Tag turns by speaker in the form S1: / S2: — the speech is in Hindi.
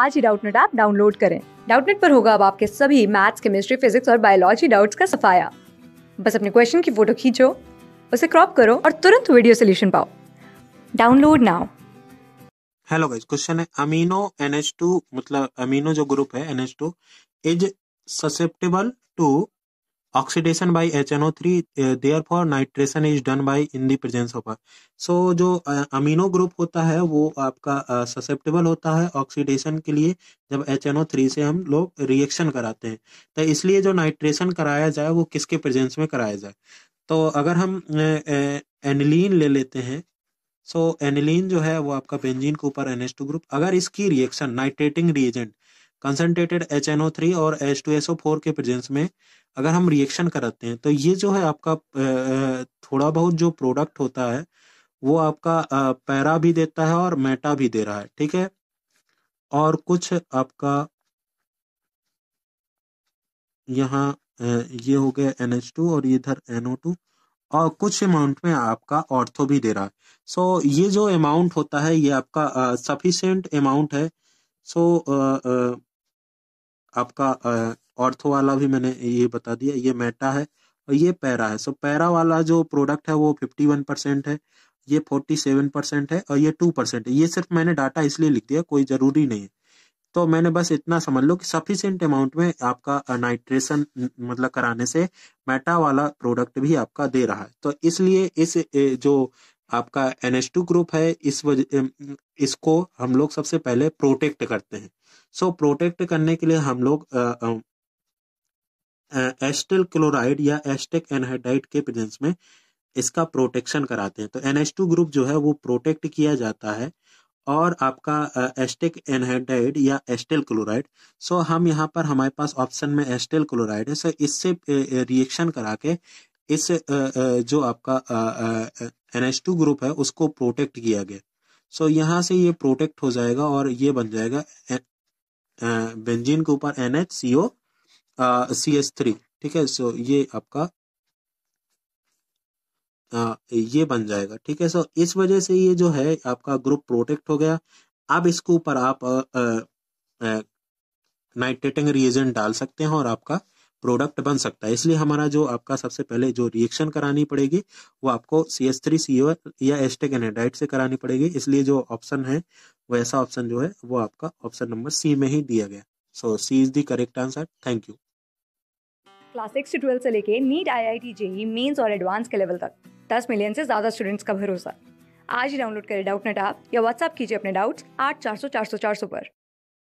S1: आज ही डाउटनेट ऐप डाउनलोड करें डाउटनेट पर होगा अब आपके सभी मैथ्स केमिस्ट्री फिजिक्स और बायोलॉजी डाउट्स का सफाया बस अपने क्वेश्चन की फोटो खींचो उसे क्रॉप करो और तुरंत वीडियो सोल्यूशन पाओ download now
S2: hello guys question है अमीनो NH2 मतलब अमीनो जो ग्रुप है NH2 is susceptible to oxidation by H N O three therefore nitration is done by in the of R so जो अमीनो uh, ग्रुप होता है वो आपका ससेप्टेबल uh, होता है ऑक्सीडेशन के लिए जब एच एन ओ थ्री से हम लोग रिएक्शन कराते हैं तो इसलिए जो नाइट्रेशन कराया जाए वो किसके प्रेजेंस में कराया जाए तो अगर हम एनिलीन uh, uh, ले लेते हैं सो so, एनिलीन जो है वो आपका बेंजीन के ऊपर एन ग्रुप अगर इसकी reaction nitrating reagent concentrated H N O three और H two S O four के प्रेजेंस में अगर हम रिएक्शन कराते हैं तो ये जो है आपका थोड़ा बहुत जो प्रोडक्ट होता है वो आपका पैरा भी देता है और मेटा भी दे रहा है ठीक है और कुछ आपका यहाँ ये हो गया एन एच टू और इधर एन ओ टू और कुछ अमाउंट में आपका ऑर्थो भी दे रहा है सो ये जो अमाउंट होता है ये आपका सफिशेंट अमाउंट है सो आपका ऑर्थो वाला भी मैंने ये बता दिया ये मेटा है और ये पैरा है सो पैरा वाला जो प्रोडक्ट है वो फिफ्टी वन परसेंट है ये फोर्टी सेवन परसेंट है और ये टू परसेंट है ये सिर्फ मैंने डाटा इसलिए लिख दिया कोई ज़रूरी नहीं है तो मैंने बस इतना समझ लो कि सफिशियंट अमाउंट में आपका नाइट्रेशन मतलब कराने से मेटा वाला प्रोडक्ट भी आपका दे रहा है तो इसलिए इस जो आपका एन ग्रुप है इस वजह इसको हम लोग सबसे पहले प्रोटेक्ट करते हैं सो so, प्रोटेक्ट करने के लिए हम लोग एस्टल क्लोराइड या एस्टेक एनहाइडाइट के प्रेजेंस में इसका प्रोटेक्शन कराते हैं तो एन ग्रुप जो है वो प्रोटेक्ट किया जाता है और आपका एस्टेक एनहाइड्राइड या एस्टेल क्लोराइड सो हम यहाँ पर हमारे पास ऑप्शन में एस्टेल क्लोराइड है सो इससे रिएक्शन करा के इस जो आपका एन ग्रुप है उसको प्रोटेक्ट किया गया सो यहाँ से ये प्रोटेक्ट हो जाएगा और ये बन जाएगा बेंजीन के ऊपर N H C O C S three ठीक है सो ये आपका आ, ये बन जाएगा ठीक है सो इस वजह से ये जो है आपका ग्रुप प्रोटेक्ट हो गया अब इसके ऊपर आप नाइट्रेटिंग रिएजेंट डाल सकते हैं और आपका प्रोडक्ट बन सकता है इसलिए हमारा जो आपका सबसे पहले जो रिएक्शन करानी पड़ेगी वो आपको सी एस थ्री सी ओ या एस्टेक एनेडाइट से करानी पड़ेगी इसलिए जो ऑप्शन है वो ऐसा ऑप्शन जो है वो आपका ऑप्शन नंबर सी में ही दिया गया so C is the correct answer thank you
S1: class six से ट्वेल्व से लेके NEET I I T JEE mains और एडवांस के लेवल तक दस मिलियन से ज़्यादा स्टूडेंट्स का भरोसा आज ही डाउनलोड करें डाउट नेट ऐप या व्हाट्सअप कीजिए अपने डाउट्स आठ चार सौ चार सौ चार सौ पर